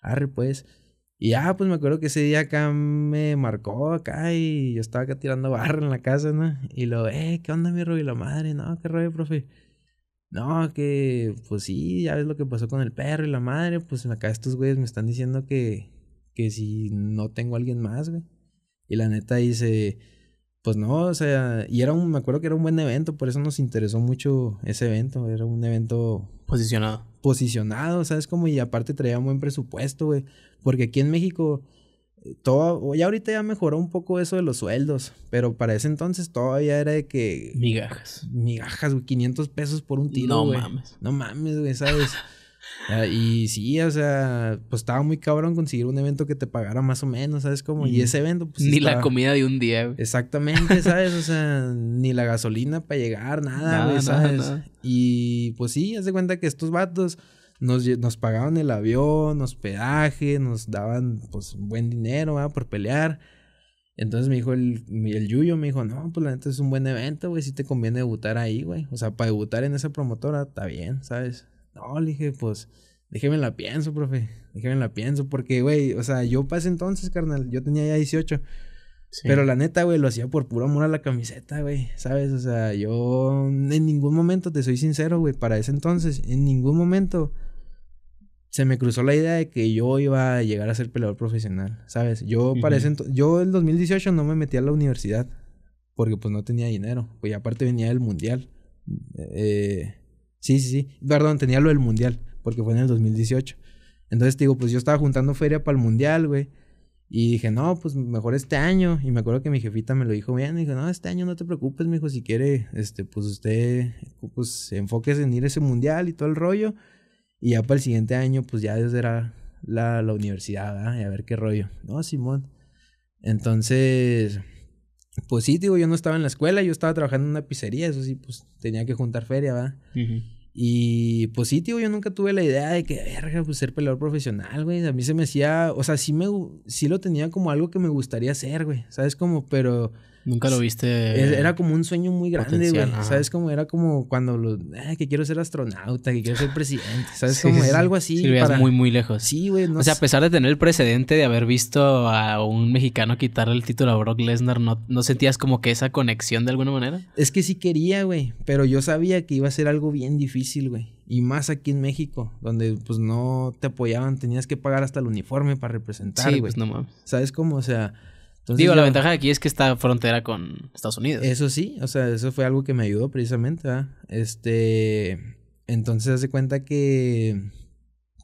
arre pues. Y ya, pues me acuerdo que ese día acá me marcó acá y yo estaba acá tirando barra en la casa, ¿no? Y lo, eh, ¿qué onda mi rollo? Y la madre, no, qué rollo, profe. No, que, pues sí, ya ves lo que pasó con el perro y la madre, pues acá estos güeyes me están diciendo que, que si no tengo a alguien más, güey. Y la neta dice, pues no, o sea, y era un, me acuerdo que era un buen evento, por eso nos interesó mucho ese evento, era un evento... Posicionado posicionado, ¿sabes? Como y aparte traía un buen presupuesto, güey. Porque aquí en México, eh, todo, ya ahorita ya mejoró un poco eso de los sueldos, pero para ese entonces todavía era de que... Migajas. Migajas, güey, 500 pesos por un tiro, No mames. No mames, güey, ¿sabes? Ah, y sí, o sea, pues estaba muy cabrón conseguir un evento que te pagara más o menos, ¿sabes cómo? Y ese evento, pues. Ni la comida de un día, Exactamente, ¿sabes? O sea, ni la gasolina para llegar, nada, güey, ¿sabes? Y pues sí, haz de cuenta que estos vatos. Nos, nos, pagaban el avión, hospedaje, nos daban pues buen dinero ¿verdad? por pelear. Entonces me dijo el, el Yuyo, me dijo, no, pues la neta es un buen evento, güey, si te conviene debutar ahí, güey. O sea, para debutar en esa promotora está bien, ¿sabes? No, le dije, pues, déjeme la pienso, profe. Déjeme la pienso, porque, güey, o sea, yo pasé entonces, carnal, yo tenía ya 18. Pero la neta, güey, lo hacía por puro amor a la camiseta, güey, ¿sabes? O sea, yo en ningún momento, te soy sincero, güey, para ese entonces, en ningún momento se me cruzó la idea de que yo iba a llegar a ser peleador profesional, ¿sabes? Yo para ese entonces... yo el 2018 no me metí a la universidad porque pues no tenía dinero, y aparte venía del mundial. Eh, Sí, sí, sí. Perdón, tenía lo del mundial, porque fue en el 2018. Entonces te digo, pues yo estaba juntando feria para el mundial, güey. Y dije, no, pues mejor este año. Y me acuerdo que mi jefita me lo dijo bien. Y no, este año no te preocupes, mijo, si quiere, este, pues usted, pues enfoques en ir a ese mundial y todo el rollo. Y ya para el siguiente año, pues ya será la, la universidad, ¿verdad? Y a ver qué rollo. No, Simón. Entonces, pues sí, yo no estaba en la escuela, yo estaba trabajando en una pizzería, eso sí, pues tenía que juntar feria, ¿verdad? Y pues sí, tío, yo nunca tuve la idea de que, verga, pues ser peleador profesional, güey. A mí se me hacía, o sea, sí, me, sí lo tenía como algo que me gustaría hacer, güey. ¿Sabes Como, Pero Nunca lo viste. Era como un sueño muy grande, güey. ¿Sabes cómo? Era como cuando lo, ah, que quiero ser astronauta, que quiero ser presidente. ¿Sabes cómo? Era algo así. Sí, muy, muy lejos. Sí, güey. o sea, a pesar de tener el precedente de haber visto a un mexicano quitarle el título a Brock Lesnar, ¿no, ¿no sentías como que esa conexión de alguna manera? Es que sí quería, güey. Pero yo sabía que iba a ser algo bien difícil, güey. Y más aquí en México, donde pues no te apoyaban, tenías que pagar hasta el uniforme para representar, Sí, pues no mames. ¿Sabes cómo? O sea Digo, la ventaja de aquí es que está frontera con Estados Unidos. Eso sí, o sea, eso fue algo que me ayudó precisamente, ¿verdad? Este, entonces hace cuenta que,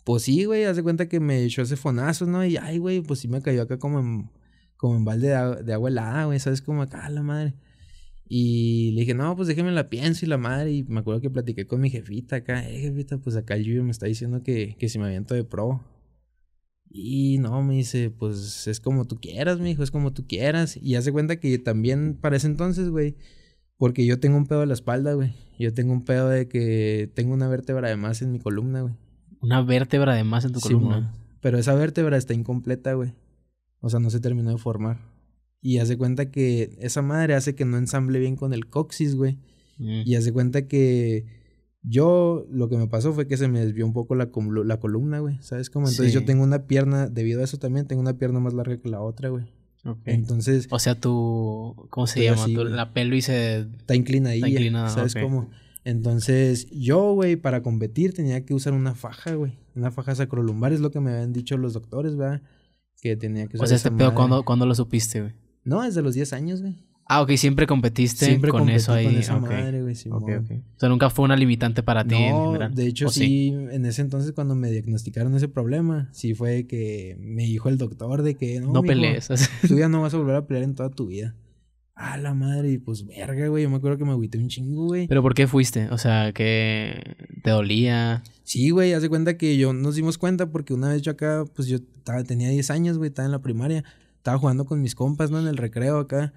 pues sí, güey, hace cuenta que me echó ese fonazo, ¿no? Y, ay, güey, pues sí me cayó acá como en, como en balde de, agua helada, güey, ¿sabes? Como acá, la madre. Y le dije, no, pues déjeme la pienso y la madre. Y me acuerdo que platiqué con mi jefita acá. Eh, jefita, pues acá el Yuyo me está diciendo que, que si me aviento de pro. Y no, me dice, pues es como tú quieras, mi hijo, es como tú quieras. Y hace cuenta que también para ese entonces, güey, porque yo tengo un pedo de la espalda, güey. Yo tengo un pedo de que tengo una vértebra de más en mi columna, güey. Una vértebra de más en tu columna. Pero esa vértebra está incompleta, güey. O sea, no se terminó de formar. Y hace cuenta que esa madre hace que no ensamble bien con el coxis, güey. Mm. Y hace cuenta que yo lo que me pasó fue que se me desvió un poco la, columna, güey. ¿Sabes cómo? Entonces yo tengo una pierna, debido a eso también, tengo una pierna más larga que la otra, güey. Okay. Entonces. O sea, tu. ¿Cómo se pues llama? tu, la pelvis se. Está inclinada. Está inclinada. ¿Sabes cómo? Entonces, yo, güey, para competir tenía que usar una faja, güey. Una faja sacrolumbar es lo que me habían dicho los doctores, ¿verdad? Que tenía que usar. O sea, este pedo, ¿cuándo, ¿cuándo lo supiste, güey? No, desde los 10 años, güey. Ah, ok, siempre competiste con eso ahí. Con esa okay. madre, güey, okay, O sea, nunca fue una limitante para ti. No, de hecho, sí, en ese entonces cuando me diagnosticaron ese problema, sí fue que me dijo el doctor de que no, pelees. Tú ya no vas a volver a pelear en toda tu vida. Ah, la madre, y pues verga, güey. Yo me acuerdo que me agüité un chingo, güey. ¿Pero por qué fuiste? O sea, ¿qué? te dolía. Sí, güey, hace cuenta que yo nos dimos cuenta porque una vez yo acá, pues yo tenía 10 años, güey, estaba en la primaria. Estaba jugando con mis compas, ¿no? En el recreo acá.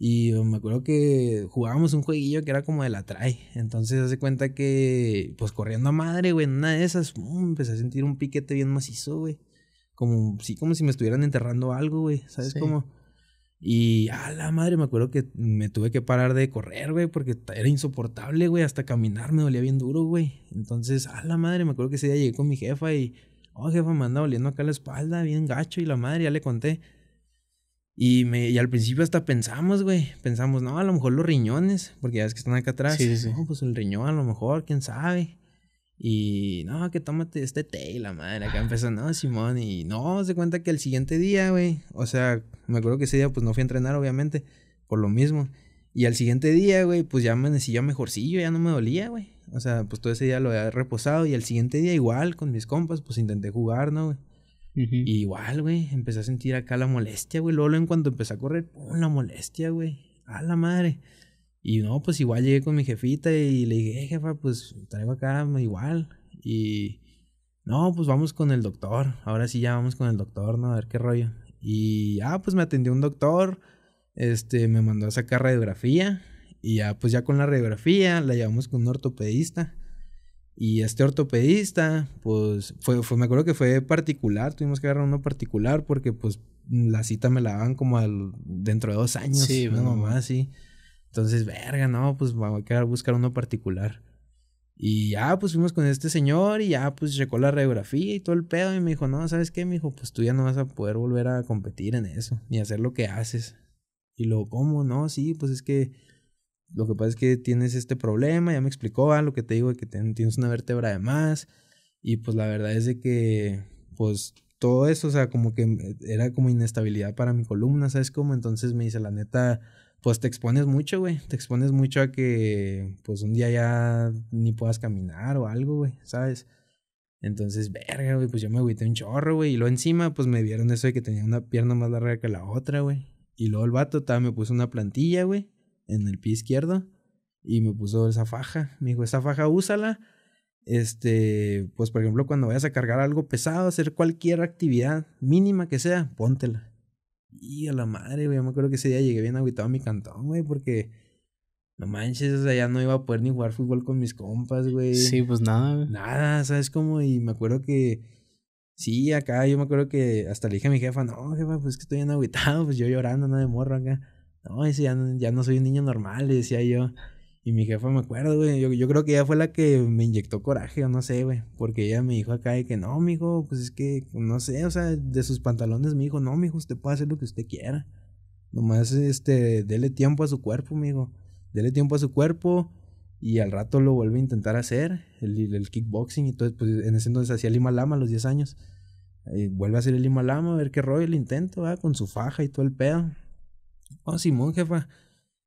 Y me acuerdo que jugábamos un jueguillo que era como de la trae. Entonces hace cuenta que, pues corriendo a madre, güey, en una de esas, empecé a sentir un piquete bien macizo, güey. Como, sí, como si me estuvieran enterrando algo, güey. ¿Sabes cómo? Y a la madre, me acuerdo que me tuve que parar de correr, güey, porque era insoportable, güey. Hasta caminar me dolía bien duro, güey. Entonces, a la madre, me acuerdo que ese día llegué con mi jefa y, oh, jefa, me anda oliendo acá la espalda, bien gacho. Y la madre, ya le conté. Y, me, al principio hasta pensamos, güey, pensamos, no, a lo mejor los riñones, porque ya es que están acá atrás. Sí, sí. No, pues el riñón, a lo mejor, quién sabe. Y no, que tómate este té la madre. Acá empezó, no, Simón. Y no, se cuenta que el siguiente día, güey. O sea, me acuerdo que ese día, pues no fui a entrenar, obviamente, por lo mismo. Y al siguiente día, güey, pues ya amanecí ya mejorcillo, ya no me dolía, güey. O sea, pues todo ese día lo había reposado. Y al siguiente día, igual, con mis compas, pues intenté jugar, ¿no, güey? Y igual, güey, empecé a sentir acá la molestia, güey. Luego, en cuanto empecé a correr, ¡pum! La molestia, güey. A la madre. Y no, pues igual llegué con mi jefita y le dije, eh, jefa, pues traigo acá igual. Y no, pues vamos con el doctor. Ahora sí ya vamos con el doctor, ¿no? A ver qué rollo. Y ah, pues me atendió un doctor. Este, me mandó a sacar radiografía. Y ya, pues ya con la radiografía la llevamos con un ortopedista. Y este ortopedista, pues, fue, fue, me acuerdo que fue particular, tuvimos que agarrar uno particular porque, pues, la cita me la daban como al, dentro de dos años. Sí, una mamá sí. Entonces, verga, no, pues, vamos a quedar buscar uno particular. Y ya, pues, fuimos con este señor y ya, pues, checó la radiografía y todo el pedo. Y me dijo, no, ¿sabes qué? Me dijo, pues, tú ya no vas a poder volver a competir en eso, ni hacer lo que haces. Y luego, ¿cómo? No, sí, pues, es que lo que pasa es que tienes este problema, ya me explicó, lo que te digo, que tienes una vértebra de más. Y pues la verdad es de que, pues todo eso, o sea, como que era como inestabilidad para mi columna, ¿sabes cómo? Entonces me dice, la neta, pues te expones mucho, güey. Te expones mucho a que, pues un día ya ni puedas caminar o algo, güey, ¿sabes? Entonces, verga, güey, pues yo me agüité un chorro, güey. Y luego encima, pues me vieron eso de que tenía una pierna más larga que la otra, güey. Y luego el vato, me puso una plantilla, güey en el pie izquierdo y me puso esa faja. Me dijo, esa faja úsala. Este, pues por ejemplo, cuando vayas a cargar algo pesado, hacer cualquier actividad mínima que sea, póntela. Y a la madre, güey, me acuerdo que ese día llegué bien agüitado a mi cantón, güey, porque no manches, o sea, ya no iba a poder ni jugar fútbol con mis compas, güey. Sí, pues nada, güey. Nada, ¿sabes cómo? Y me acuerdo que, sí, acá yo me acuerdo que hasta le dije a mi jefa, no, jefa, pues que estoy bien agüitado, pues yo llorando, no de morro acá no, ese ya, no, soy un niño normal, decía yo. Y mi jefa me acuerdo, güey, yo, creo que ella fue la que me inyectó coraje, o no sé, güey, porque ella me dijo acá que no, mijo, pues es que, no sé, o sea, de sus pantalones me dijo, no, mijo, usted puede hacer lo que usted quiera. Nomás, este, dele tiempo a su cuerpo, mijo. Dele tiempo a su cuerpo y al rato lo vuelve a intentar hacer, el, kickboxing. Y entonces, pues en ese entonces hacía el Lama a los 10 años. Eh, vuelve a hacer el Lama, a ver qué rollo, el intento, con su faja y todo el pedo. Oh, Simón, jefa.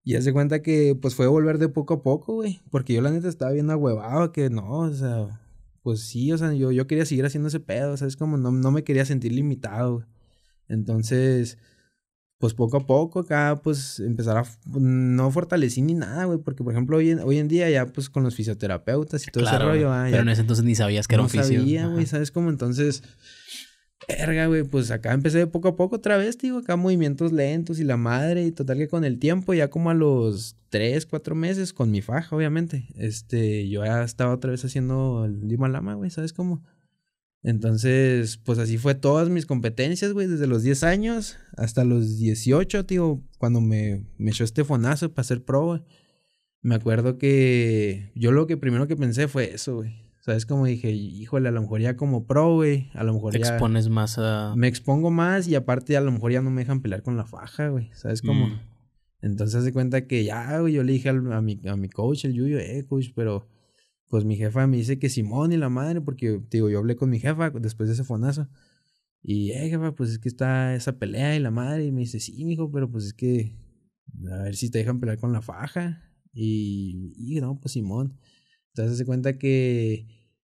Y se cuenta que pues fue volver de poco a poco, güey. Porque yo la neta estaba bien ahuevado, que no, o sea, pues sí, o sea, yo, yo quería seguir haciendo ese pedo, ¿sabes? Como no, no me quería sentir limitado. Güey. Entonces, pues poco a poco acá, pues empezar a... No fortalecí ni nada, güey, porque por ejemplo hoy en, hoy en día ya pues con los fisioterapeutas y todo ese rollo... Ah, pero en ese entonces ni sabías que era un fisio. No sabía, güey, ¿sabes? Como entonces verga, güey, pues acá empecé poco a poco otra vez, tío, acá movimientos lentos y la madre, y total que con el tiempo, ya como a los 3, 4 meses, con mi faja, obviamente, este, yo ya estaba otra vez haciendo el Lima Lama, güey, ¿sabes cómo? Entonces, pues así fue todas mis competencias, güey, desde los 10 años hasta los 18, tío, cuando me, me echó este fonazo para hacer pro, güey. Me acuerdo que yo lo que primero que pensé fue eso, güey ¿Sabes? Como dije, híjole, a lo mejor ya como pro, güey. A lo mejor Te ya. expones más a. Me expongo más y aparte a lo mejor ya no me dejan pelear con la faja, güey. ¿Sabes cómo? Mm. Entonces se cuenta que ya, güey, yo le dije a, mi, a mi coach, el Yuyo, eh, coach, pero pues mi jefa me dice que Simón y la madre, porque digo, yo hablé con mi jefa después de ese fonazo. Y, eh, jefa, pues es que está esa pelea y la madre. Y me dice, sí, hijo, pero pues es que a ver si te dejan pelear con la faja. Y, y no, pues Simón. Entonces se cuenta que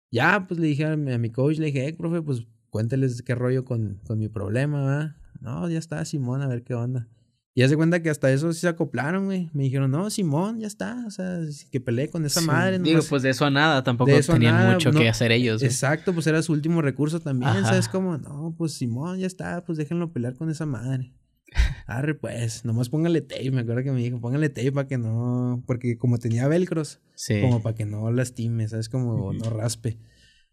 ya, pues le dije a mi, coach, le dije, eh, profe, pues cuénteles qué rollo con, con mi problema, ¿verdad? No, ya está, Simón, a ver qué onda. Y hace cuenta que hasta eso sí se acoplaron, güey. Me dijeron, no, Simón, ya está. O sea, que peleé con esa madre. Digo, pues de eso a nada, tampoco tenían mucho que hacer ellos. Exacto, pues era su último recurso también, ¿sabes? Como, no, pues Simón, ya está, pues déjenlo pelear con esa madre arre pues, nomás póngale tape, me acuerdo que me dijo, póngale tape para que no, porque como tenía velcros, como para que no lastime, ¿sabes? Como no raspe.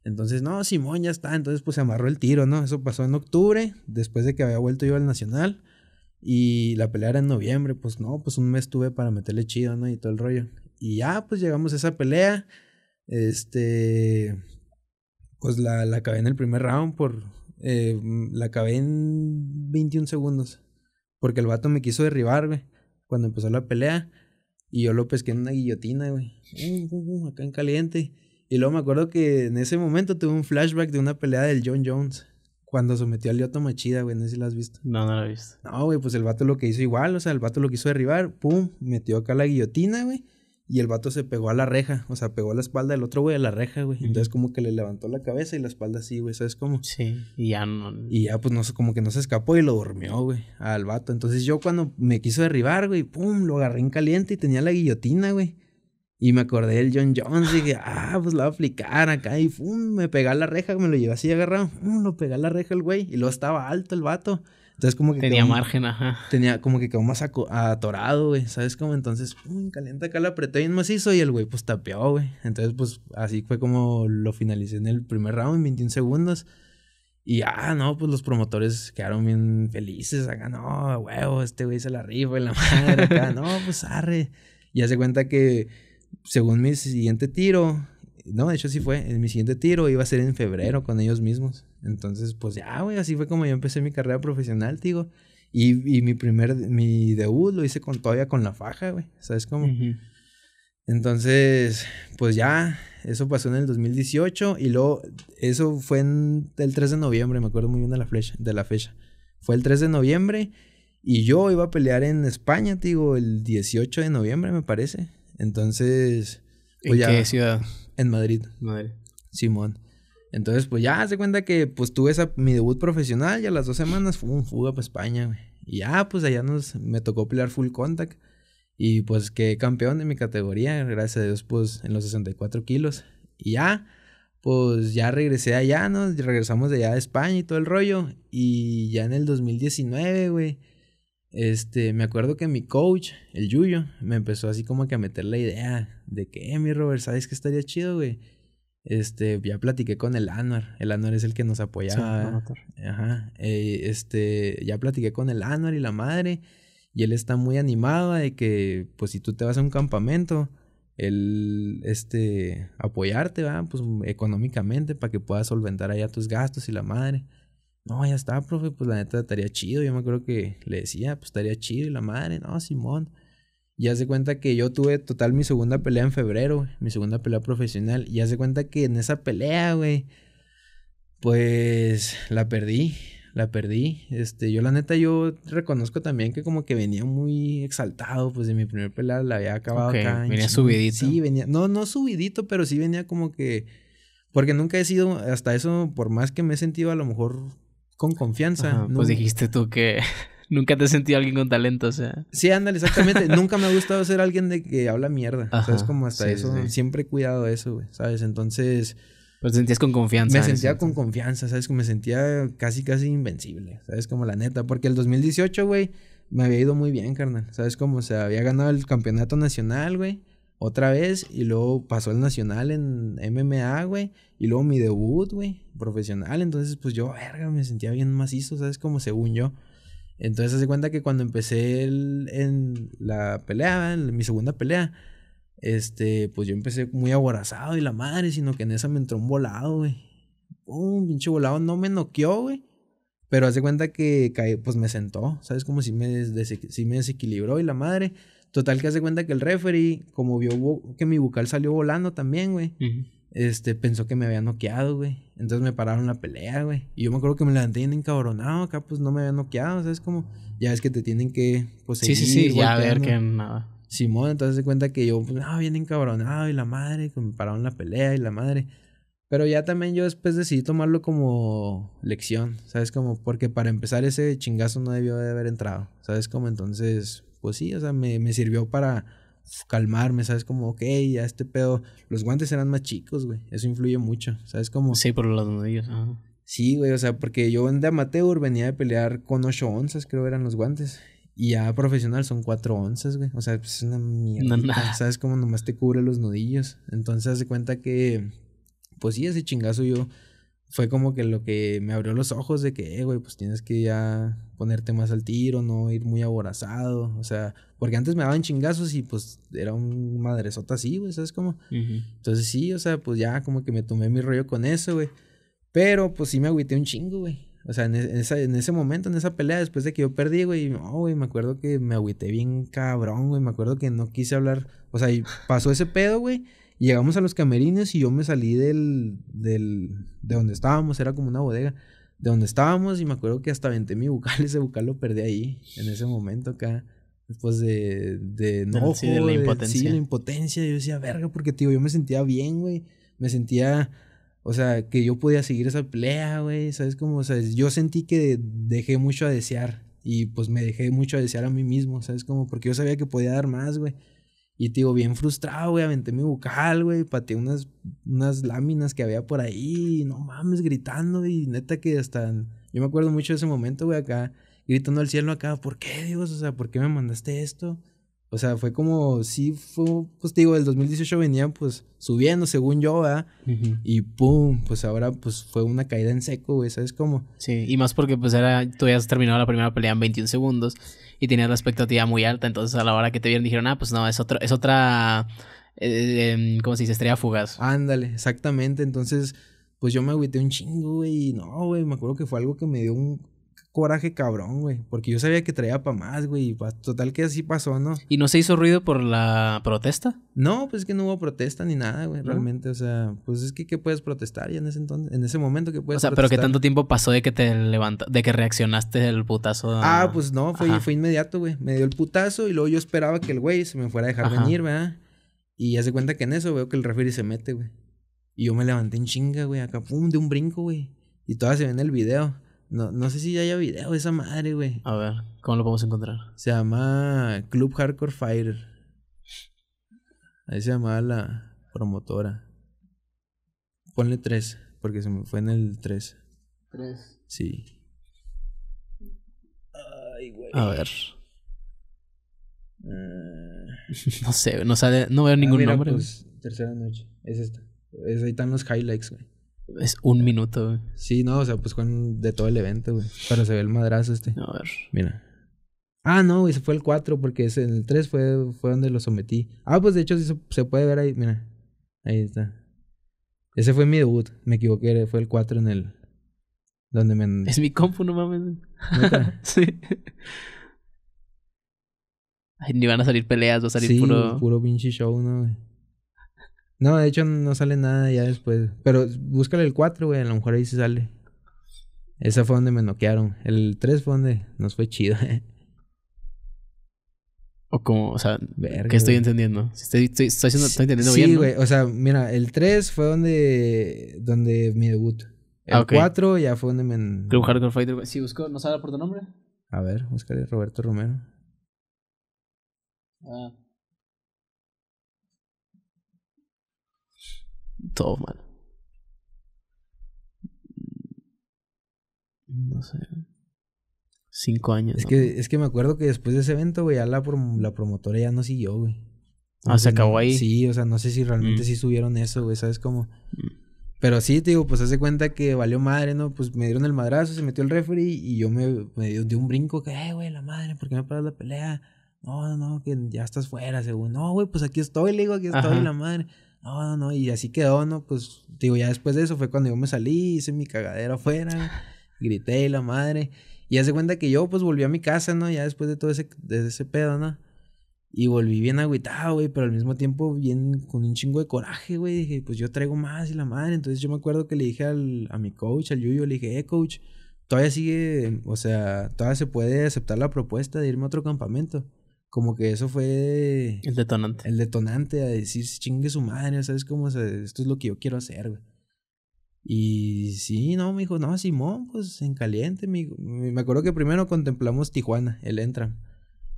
Entonces, no, Simón ya está, entonces pues se amarró el tiro, ¿no? Eso pasó en octubre, después de que había vuelto yo al Nacional. Y la pelea era en noviembre, pues no, pues un mes tuve para meterle chido, ¿no? Y todo el rollo. Y ya, pues llegamos a esa pelea. Este. Pues la, la acabé en el primer round por. Eh, la acabé en 21 segundos. Porque el vato me quiso derribar, güey. Cuando empezó la pelea. Y yo lo pesqué en una guillotina, güey. Mm, mm, mm, acá en caliente. Y luego me acuerdo que en ese momento tuve un flashback de una pelea del John Jones. Cuando sometió al Lioto Machida, güey. No sé si la has visto. No, no la he visto. No, güey, pues el vato lo que hizo igual. O sea, el vato lo quiso derribar. Pum, metió acá la guillotina, güey. Y el vato se pegó a la reja, o sea, pegó la espalda del otro güey a la reja, güey. Entonces como que le levantó la cabeza y la espalda así, güey, ¿sabes cómo? Sí, y ya no... Y ya pues no como que no se escapó y lo durmió, güey, al vato. Entonces yo cuando me quiso derribar, güey, pum, lo agarré en caliente y tenía la guillotina, güey. Y me acordé del John Jones y dije, ah, pues lo voy a aplicar acá. Y pum, me pegó a la reja, me lo llevé así agarrado. Pum, lo pegó a la reja el güey. Y luego estaba alto el vato. Entonces como que... Tenía margen, ajá. Tenía como que quedó más atorado, güey. ¿Sabes cómo? Entonces, Uy, calienta acá la apreté bien macizo y el güey pues tapeó, güey. Entonces pues así fue como lo finalicé en el primer round, en 21 segundos. Y ya, no, pues los promotores quedaron bien felices. Acá, no, huevo, este güey se la rifa en la madre. Acá, no, pues arre. Y hace cuenta que según mi siguiente tiro, no, de hecho sí fue. En mi siguiente tiro iba a ser en febrero con ellos mismos. Entonces, pues ya, güey, así fue como yo empecé mi carrera profesional, digo. Y, y mi primer, mi debut lo hice todavía con la faja, güey. ¿Sabes cómo? Entonces, pues ya, eso pasó en el 2018 y luego, eso fue el 3 de noviembre, me acuerdo muy bien de la, flecha, de la fecha. Fue el 3 de noviembre y yo iba a pelear en España, digo, el 18 de noviembre, me parece. Entonces... ¿En pues, qué ciudad? En Madrid. Simón. Entonces, pues ya se cuenta que pues tuve esa, mi debut profesional y a las dos semanas fue un fuga para España, Y ya, pues allá nos, me tocó pelear full contact. Y pues que campeón de mi categoría, gracias a Dios, pues en los 64 kilos. Y ya, pues ya regresé allá, ¿no? Regresamos de allá a España y todo el rollo. Y ya en el 2019, güey, este, me acuerdo que mi coach, el Yuyo, me empezó así como que a meter la idea de que, eh, mi Robert, ¿sabes qué estaría chido, güey? Este, ya platiqué con el Anuar. El Anuar es el que nos apoyaba. Ajá. Eh, este, ya platiqué con el Anuar y la madre. Y él está muy animado de que, pues, si tú te vas a un campamento, él, este, apoyarte, va, pues, económicamente para que puedas solventar allá tus gastos y la madre. No, ya está, profe, pues la neta estaría chido. Yo me acuerdo que le decía, pues estaría chido y la madre, no, Simón. Y hace cuenta que yo tuve total mi segunda pelea en febrero, mi segunda pelea profesional. Y hace cuenta que en esa pelea, güey, pues la perdí, la perdí. Este, yo la neta, yo reconozco también que como que venía muy exaltado, pues de mi primer pelea la había acabado acá. Venía subidito. Sí, venía, no, no subidito, pero sí venía como que... Porque nunca he sido, hasta eso, por más que me he sentido a lo mejor con confianza. pues dijiste tú que nunca te has sentido alguien con talento, o sea. Sí, ándale, exactamente. nunca me ha gustado ser alguien de que habla mierda. ¿Sabes? Como hasta eso. Siempre he cuidado eso, güey. ¿Sabes? Entonces. Pues te sentías con confianza. Me sentía con confianza, ¿sabes? Como me sentía casi, casi invencible, ¿sabes? Como la neta. Porque el 2018, güey, me había ido muy bien, carnal. ¿Sabes? cómo, o sea, había ganado el campeonato nacional, güey otra vez y luego pasó el nacional en MMA, güey, y luego mi debut, güey, profesional, entonces pues yo, verga, me sentía bien macizo, ¿sabes? Como según yo. Entonces hace cuenta que cuando empecé en la pelea, en mi segunda pelea, este, pues yo empecé muy aborazado y la madre, sino que en esa me entró un volado, güey. Un pinche volado no me noqueó, güey. Pero hace cuenta que caí, pues me sentó, ¿sabes? Como si me desequilibró y la madre. Total que hace cuenta que el referee, como vio que mi bucal salió volando también, güey. Este, pensó que me había noqueado, güey. Entonces me pararon la pelea, güey. Y yo me acuerdo que me levanté bien encabronado, acá pues no me había noqueado, ¿sabes? Como, ya es que te tienen que, pues, Sí, sí, sí, ya a ver que nada. Simón, entonces se cuenta que yo, pues, no, bien encabronado y la madre, que me pararon la pelea y la madre. Pero ya también yo después decidí tomarlo como lección, ¿sabes? Como, porque para empezar ese chingazo no debió de haber entrado, ¿sabes? Como entonces, pues sí, o sea, me, me sirvió para calmarme, ¿sabes? Como, ok, ya este pedo. Los guantes eran más chicos, güey. Eso influye mucho, ¿sabes? Como. Sí, por los nudillos, ajá. Sí, güey, o sea, porque yo de amateur venía de pelear con 8 onzas, creo eran los guantes. Y ya profesional son 4 onzas, güey. O sea, pues es una mierda. ¿Sabes? Como nomás te cubre los nudillos. Entonces, hace cuenta que. Pues sí, ese chingazo yo fue como que lo que me abrió los ojos de que, eh, güey, pues tienes que ya ponerte más al tiro, no ir muy aborazado. O sea, porque antes me daban chingazos y pues era un madresota así, güey, ¿sabes cómo? Entonces sí, o sea, pues ya como que me tomé mi rollo con eso, güey. Pero pues sí me agüité un chingo, güey. O sea, en, e, en ese momento, en esa pelea, después de que yo perdí, güey, no, güey, me acuerdo que me agüité bien cabrón, güey. Me acuerdo que no quise hablar. O sea, y pasó ese pedo, güey llegamos a los camerines y yo me salí del, del, de donde estábamos, era como una bodega, de donde estábamos y me acuerdo que hasta aventé mi bucal, ese bucal lo perdí ahí, en ese momento acá. Después de, de no, de la impotencia. sí, la impotencia. Yo decía, verga, porque, tío, yo me sentía bien, güey. Me sentía, o sea, que yo podía seguir esa pelea, güey. ¿Sabes cómo? O sea, yo sentí que dejé mucho a desear. Y pues me dejé mucho a desear a mí mismo, ¿sabes cómo? Porque yo sabía que podía dar más, güey. Y te digo, bien frustrado, güey, aventé mi bucal, güey, pateé unas, unas láminas que había por ahí, no mames, gritando, y neta que hasta, yo me acuerdo mucho de ese momento, güey, acá, gritando al cielo acá, ¿por qué, Dios? O sea, ¿por qué me mandaste esto? O sea, fue como, sí, fue, pues digo, el 2018 venía pues subiendo, según yo, ¿verdad? Y pum, pues ahora pues fue una caída en seco, güey, ¿sabes cómo? Sí, y más porque pues era, tú habías terminado la primera pelea en 21 segundos y tenías la expectativa muy alta, entonces a la hora que te vieron dijeron, ah, pues no, es, otra, es otra, eh, eh, em, como si se dice? Estrella fugaz. Ándale, exactamente, entonces pues yo me agüité un chingo, güey, y no, güey, me acuerdo que fue algo que me dio un coraje cabrón, güey. Porque yo sabía que traía para más, güey. Total que así pasó, ¿no? ¿Y no se hizo ruido por la protesta? No, pues es que no hubo protesta ni nada, güey. Realmente, o sea, pues es que ¿qué puedes protestar y en ese entonces? En ese momento que puedes O sea, pero que tanto tiempo pasó de que te levantaste, de que reaccionaste el putazo? Ah, pues no, fue, fue inmediato, güey. Me dio el putazo y luego yo esperaba que el güey se me fuera a dejar venir, ¿verdad? Y ya se cuenta que en eso veo que el referee se mete, güey. Y yo me levanté en chinga, güey, acá, pum, de un brinco, güey. Y todavía se ve en el video. No, no sé si ya haya video de esa madre, güey. A ver, ¿cómo lo podemos encontrar? Se llama Club Hardcore Fire. Ahí se llamaba la promotora. Ponle 3, porque se me fue en el 3. 3. Sí. Ay, güey. A ver. Ah. no sé, no sale, no veo ah, ningún nombre. Pues, tercera noche, es esta. Es, ahí están los highlights, güey. Es un minuto, güey. Sí, no, o sea, pues con de todo el evento, güey. Pero se ve el madrazo este. A ver. Mira. Ah, no, güey, se fue el 4 porque ese, el 3 fue, fue donde lo sometí. Ah, pues de hecho sí se, puede ver ahí, mira. Ahí está. Ese fue mi debut, me equivoqué, fue el 4 en el... Donde me... Es mi compu, no mames. sí. ni van a salir peleas, va a salir sí, puro... puro show, ¿no, güey? No, de hecho no sale nada ya después. Pero búscale el 4, güey. A lo mejor ahí se sale. Esa fue donde me noquearon. El 3 fue donde nos fue chido. Eh. O como, o sea, Verga, ¿qué estoy entendiendo? Estoy, entendiendo bien. Sí, güey. O sea, mira, el 3 fue donde, donde mi debut. El 4 ah, ya fue donde me. Club Hardcore Fighter. Sí, ¿no sale por tu nombre? A ver, buscaré Roberto Romero. Ah. Todo, mal. No sé. Cinco años. Es, que, es que me acuerdo que después de ese evento, güey, ya la, la promotora ya no siguió, güey. Ah, se acabó ahí. Sí, o sea, no sé si realmente mm. sí subieron eso, güey, ¿sabes cómo? Mm. Pero sí, te digo, pues hace cuenta que valió madre, ¿no? Pues me dieron el madrazo, se metió el referee y yo me, me dio, un brinco que, eh, güey, la madre, ¿por qué me paras la pelea? No, no, que ya estás fuera, según. No, güey, pues aquí estoy, le digo, aquí estoy, la madre. No, no, no, y así quedó, ¿no? Pues digo, ya después de eso fue cuando yo me salí, hice mi cagadera afuera, grité la madre. Y hace cuenta que yo pues volví a mi casa, ¿no? Ya después de todo ese, de ese pedo, ¿no? Y volví bien agüitado, güey, pero al mismo tiempo bien con un chingo de coraje, güey. Dije, pues yo traigo más y la madre. Entonces yo me acuerdo que le dije al, a mi coach, al Yuyo, le dije, eh, coach, todavía sigue, o sea, todavía se puede aceptar la propuesta de irme a otro campamento como que eso fue... El detonante. El detonante a decir, chingue su madre, ¿sabes cómo? esto es lo que yo quiero hacer, güey. Y sí, no, me dijo, no, Simón, pues en caliente, me, me acuerdo que primero contemplamos Tijuana, el Entram.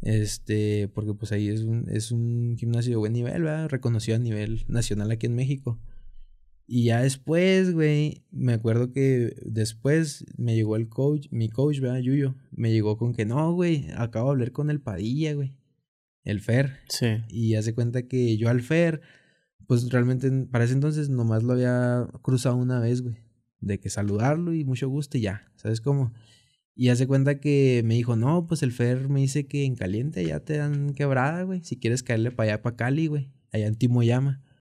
Este, porque pues ahí es un, es un gimnasio de buen nivel, ¿verdad? Reconocido a nivel nacional aquí en México. Y ya después, güey, me acuerdo que después me llegó el coach, mi coach, ¿verdad? Yuyo, me llegó con que no, güey, acabo de hablar con el Padilla, güey el Fer. Sí. Y hace cuenta que yo al Fer, pues realmente para ese entonces nomás lo había cruzado una vez, güey. De que saludarlo y mucho gusto y ya, ¿sabes cómo? Y hace cuenta que me dijo, no, pues el Fer me dice que en caliente ya te dan quebrada, güey. Si quieres caerle para allá, para Cali, güey. Allá en Timoyama.